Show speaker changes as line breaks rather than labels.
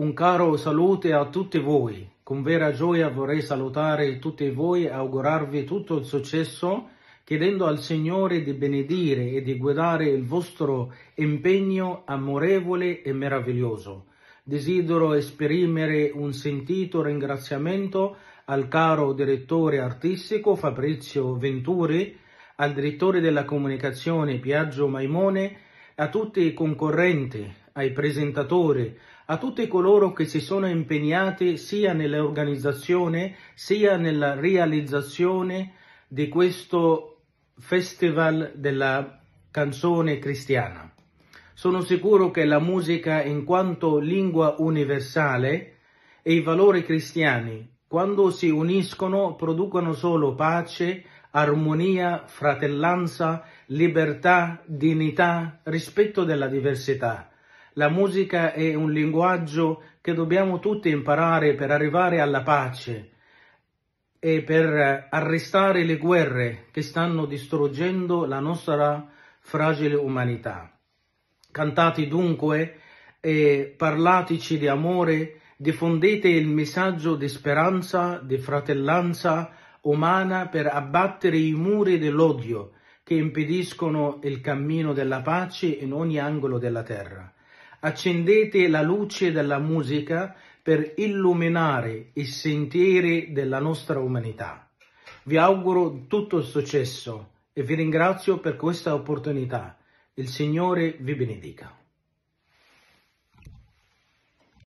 Un caro saluto a tutti voi. Con vera gioia vorrei salutare tutti voi e augurarvi tutto il successo, chiedendo al Signore di benedire e di guidare il vostro impegno amorevole e meraviglioso. Desidero esprimere un sentito ringraziamento al caro direttore artistico Fabrizio Venturi, al direttore della comunicazione Piaggio Maimone, a tutti i concorrenti, ai presentatori, a tutti coloro che si sono impegnati sia nell'organizzazione sia nella realizzazione di questo festival della canzone cristiana. Sono sicuro che la musica in quanto lingua universale e i valori cristiani, quando si uniscono, producono solo pace, armonia, fratellanza, libertà, dignità, rispetto della diversità la musica è un linguaggio che dobbiamo tutti imparare per arrivare alla pace e per arrestare le guerre che stanno distruggendo la nostra fragile umanità. Cantate dunque e parlateci di amore, diffondete il messaggio di speranza, di fratellanza umana per abbattere i muri dell'odio che impediscono il cammino della pace in ogni angolo della terra accendete la luce della musica per illuminare i sentieri della nostra umanità. Vi auguro tutto il successo e vi ringrazio per questa opportunità. Il Signore vi benedica.